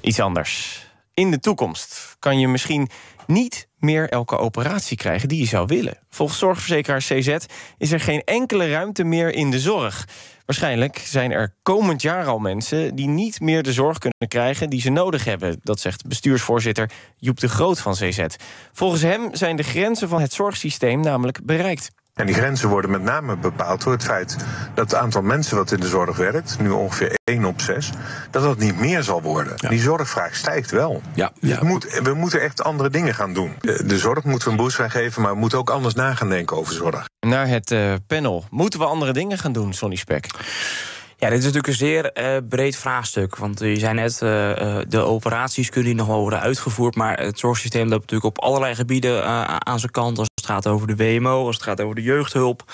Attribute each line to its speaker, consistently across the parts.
Speaker 1: Iets anders. In de toekomst kan je misschien niet meer elke operatie krijgen die je zou willen. Volgens zorgverzekeraar CZ is er geen enkele ruimte meer in de zorg. Waarschijnlijk zijn er komend jaar al mensen die niet meer de zorg kunnen krijgen die ze nodig hebben. Dat zegt bestuursvoorzitter Joep de Groot van CZ. Volgens hem zijn de grenzen van het
Speaker 2: zorgsysteem namelijk bereikt. En die grenzen worden met name bepaald door het feit dat het aantal mensen wat in de zorg werkt, nu ongeveer 1 op 6, dat dat niet meer zal worden. Die zorgvraag stijgt wel. Ja, dus we moeten echt andere dingen gaan doen. De, zorg moeten we een boost gaan geven, maar we moeten ook anders na gaan denken over zorg.
Speaker 3: Naar het eh, panel. Moeten we andere dingen gaan doen, Sonny Spek? Ja, dit is natuurlijk een zeer eh, breed vraagstuk. Want je zei net, eh, eh, de operaties kunnen nog wel worden uitgevoerd. Maar het zorgsysteem loopt natuurlijk op allerlei gebieden aan zijn kant. Als het gaat over de WMO, als het gaat over de jeugdhulp.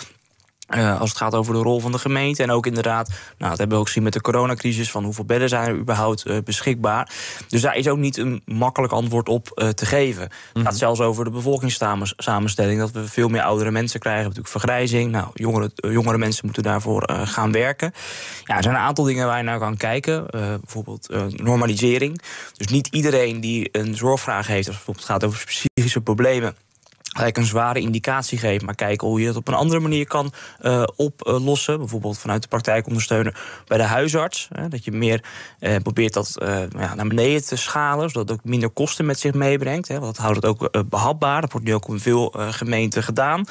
Speaker 3: Eh, als het gaat over de rol van de gemeente. En ook inderdaad, nou, dat hebben we ook gezien met de coronacrisis: van hoeveel bedden zijn er überhaupt eh, beschikbaar. Dus daar is ook niet een makkelijk antwoord op eh, te geven. Het mhm. gaat zelfs over de bevolkingssamenstelling: dat we veel meer oudere mensen krijgen, natuurlijk vergrijzing. Nou, jongere, jongere mensen moeten daarvoor gaan werken. Ja, er zijn een aantal dingen waar je naar kan kijken. bijvoorbeeld normalisering. Dus niet iedereen die een zorgvraag heeft, als het bijvoorbeeld gaat over psychische problemen ik een zware indicatie geeft, maar kijken hoe je dat op een andere manier kan eh, oplossen. Bijvoorbeeld vanuit de praktijk ondersteunen bij de huisarts. Hè, dat je meer eh, probeert dat eh, ja, naar beneden te schalen, zodat het ook minder kosten met zich meebrengt. Hè, want dat houdt het ook behapbaar. Dat wordt nu ook in veel gemeenten gedaan.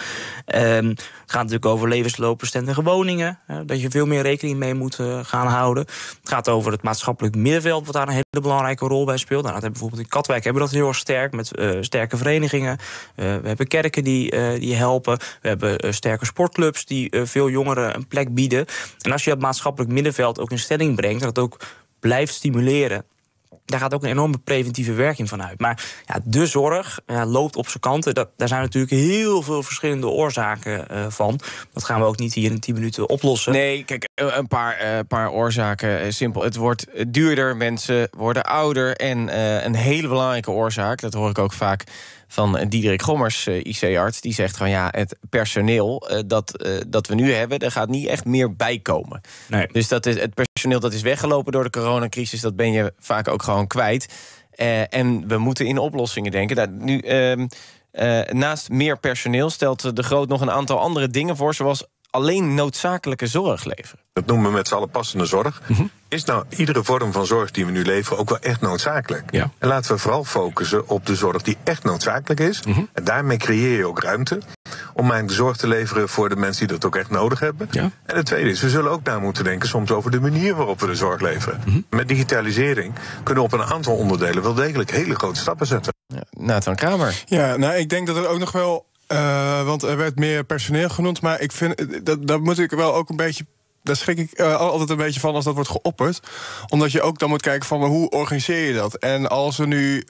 Speaker 3: Ehm, het gaat natuurlijk over levensloopbestendige woningen, dat je veel meer rekening mee moet gaan houden. Het gaat over het maatschappelijk middenveld, wat daar een hele belangrijke rol bij speelt. Nou, dat hebben bijvoorbeeld in Katwijk hebben we dat heel erg sterk, met sterke verenigingen. we we hebben kerken die, uh, die helpen. We hebben eh, sterke sportclubs die eh, veel jongeren een plek bieden. En als je dat maatschappelijk middenveld ook in stelling brengt, dat ook blijft stimuleren. Daar gaat ook een enorme preventieve werking van uit. Maar ja, de zorg loopt op zijn kanten. Dat, daar zijn natuurlijk heel veel verschillende oorzaken van. Dat gaan we ook niet hier in 10 minuten oplossen. Nee, kijk,
Speaker 1: eh, een paar, eh, paar oorzaken. Eh, simpel, het wordt duurder, mensen worden ouder. En een hele belangrijke oorzaak, dat hoor ik ook vaak van Diederik Gommers, IC-arts. Die zegt van ja, het personeel dat, dat we nu hebben, er gaat niet echt meer bij komen. Nee. Dus dat is, het personeel dat is weggelopen door de coronacrisis, dat ben je vaak ook gewoon kwijt. en we moeten in oplossingen denken. Dat, nou, nu. Ehm, naast meer personeel stelt de Groot nog een aantal andere dingen voor, zoals alleen noodzakelijke zorg leveren.
Speaker 2: Dat noemen we met z'n allen passende zorg. Mhm. Is nou iedere vorm van zorg die we nu leveren ook wel echt noodzakelijk? Ja. En laten we vooral focussen op de zorg die echt noodzakelijk is. Mhm. En daarmee creëer je ook ruimte om mijn zorg te leveren voor de mensen die dat ook echt nodig hebben. Ja. En het tweede is, we zullen ook na moeten denken soms over de manier waarop we de zorg leveren. Mhm. Met digitalisering kunnen we op een aantal onderdelen wel degelijk hele grote stappen zetten. Ja, Nathan Kramer. Ja, nou ik denk dat er ook nog wel eh, want er werd meer personeel genoemd. Maar ik vind, eh, dat, dat moet ik wel ook een beetje daar schrik ik eh, altijd een beetje van als dat wordt geopperd. Omdat je ook dan moet kijken van hoe organiseer je dat? En als er nu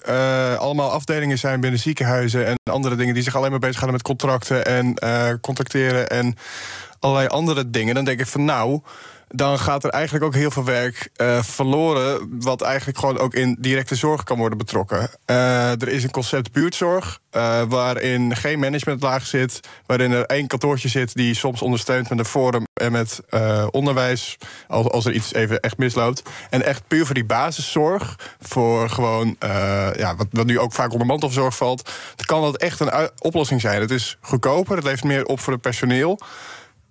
Speaker 2: allemaal afdelingen zijn binnen ziekenhuizen en andere dingen die zich alleen maar bezighouden met contracten en contacteren contracteren en allerlei andere dingen, dan denk ik van nou dan gaat er eigenlijk ook heel veel werk eh, verloren. Wat eigenlijk gewoon ook in directe zorg kan worden betrokken. Eh, er is een concept buurtzorg. Eh, waarin geen managementlaag zit. Waarin er één kantoortje zit die soms ondersteunt met een forum en met onderwijs. Als, als er iets even echt misloopt. En echt puur voor die basiszorg. Voor gewoon ja, wat, nu ook vaak onder mantelzorg valt. Kan dat echt een oplossing zijn? Het is goedkoper, het levert meer op voor het personeel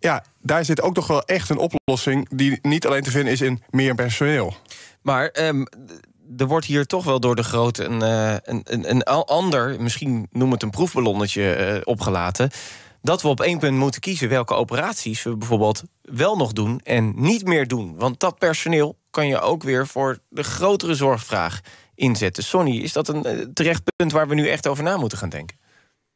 Speaker 2: ja, daar zit ook toch wel echt een oplossing die niet alleen te vinden is in meer personeel. Maar ehm, er wordt hier toch
Speaker 1: wel door de grote een, eh, een, een, een ander, misschien noem het een proefballonnetje, eh, opgelaten. Dat we op één punt moeten kiezen welke operaties we bijvoorbeeld wel nog doen en niet meer doen. Want dat personeel kan je ook weer voor de grotere zorgvraag
Speaker 3: inzetten. Sonny, is dat een eh, terecht punt waar we nu echt over na moeten gaan denken?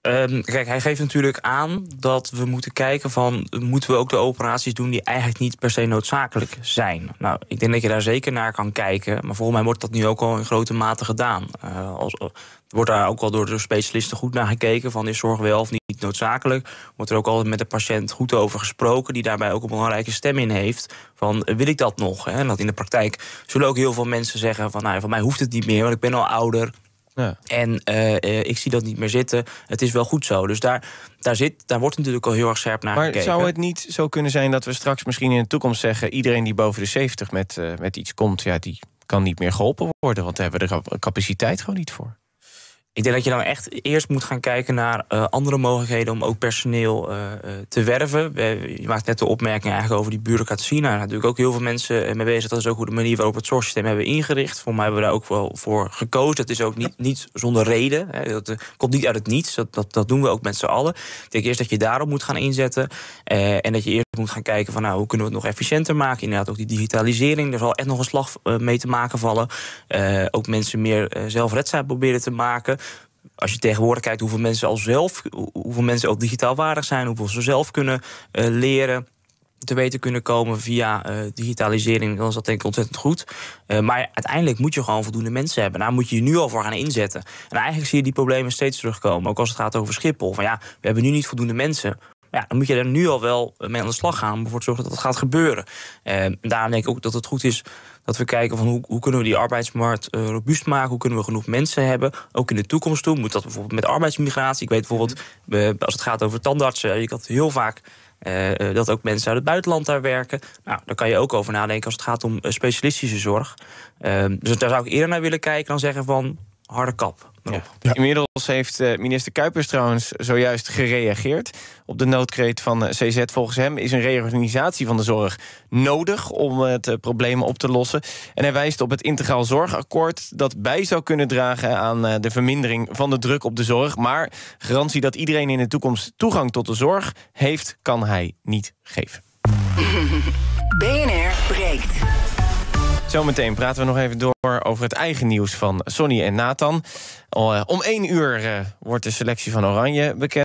Speaker 3: Ehm, kijk, hij geeft natuurlijk aan dat we moeten kijken van... moeten we ook de operaties doen die eigenlijk niet per se noodzakelijk zijn? Nou, ik denk dat je daar zeker naar kan kijken. Maar volgens mij wordt dat nu ook al in grote mate gedaan. Uh, wordt daar ook al door de specialisten goed naar gekeken... van is zorg wel of niet noodzakelijk? Wordt er ook altijd met de patiënt goed over gesproken... die daarbij ook een belangrijke stem in heeft van wil ik dat nog? En dat in de praktijk zullen ook heel veel mensen zeggen van... nou, van mij hoeft het niet meer, want ik ben al ouder... En eh, eh, ik zie dat niet meer zitten. Het is wel goed zo. Dus daar, daar, zit, daar wordt natuurlijk al heel erg scherp naar gekeken. Maar zou het
Speaker 1: niet zo kunnen zijn dat we straks misschien in de toekomst zeggen... iedereen die boven de 70 met, eh, met iets komt, ja, die kan niet meer geholpen worden... want daar hebben we de capaciteit gewoon niet voor.
Speaker 3: Ik denk dat je dan nou echt eerst moet gaan kijken naar eh, andere mogelijkheden om ook personeel eh, eh, te werven. Je maakt net de opmerking eigenlijk over die bureaucratie. Nou, daar natuurlijk ook heel veel mensen mee bezig. Dat is ook de manier waarop we het zorgsysteem hebben ingericht. Voor mij hebben we daar ook wel voor gekozen. dat is ook niet, niet zonder reden. Hè. Dat komt niet uit het niets. Dat, dat, dat doen we ook met z'n allen. Ik denk eerst dat je daarop moet gaan inzetten. en dat je eerst moet gaan kijken van nou, hoe kunnen we het nog efficiënter maken. Inderdaad, ook die digitalisering. Daar zal echt nog een slag mee te maken vallen. ook mensen meer zelfredzaam proberen te maken als je tegenwoordig kijkt hoeveel mensen al zelf, hoeveel mensen al digitaal waardig zijn, hoeveel ze zelf kunnen eh, leren te weten kunnen komen via eh, digitalisering, dan is dat denk ik ontzettend goed. Eh, maar uiteindelijk moet je gewoon voldoende mensen hebben. Daar nou, moet je je nu al voor gaan inzetten. En eigenlijk zie je die problemen steeds terugkomen, ook als het gaat over Schiphol. Van ja, we hebben nu niet voldoende mensen, dan moet je er nu al wel eh, mee aan de slag gaan om ervoor te zorgen dat dat gaat gebeuren. Ehm, daarom denk ik ook dat het goed is dat we kijken van hoe, hoe kunnen we die arbeidsmarkt eh, robuust maken, hoe kunnen we genoeg mensen hebben, ook in de toekomst toe. Moet dat bijvoorbeeld met arbeidsmigratie? Ik weet bijvoorbeeld, als het gaat over tandartsen, eh, ik had heel vaak dat ook mensen uit het buitenland daar werken. Nou, daar kan je ook over nadenken als het gaat om specialistische zorg. Ehm, dus daar zou ik eerder naar willen kijken dan zeggen van harde kap. Inmiddels heeft eh, minister Kuipers trouwens zojuist
Speaker 1: gereageerd op de noodkreet van eh, CZ. Volgens hem is een reorganisatie van de zorg nodig om het eh, probleem op te lossen. En hij wijst op het integraal zorgakkoord dat bij zou kunnen dragen aan de vermindering van de druk op de zorg. Maar garantie dat iedereen in de toekomst toegang tot de zorg heeft, kan hij niet geven.
Speaker 2: BNR breekt.
Speaker 1: Zometeen praten we nog even door over het eigen nieuws van Sonny en Nathan. Eh, om één uur eh, wordt de selectie van Oranje bekend.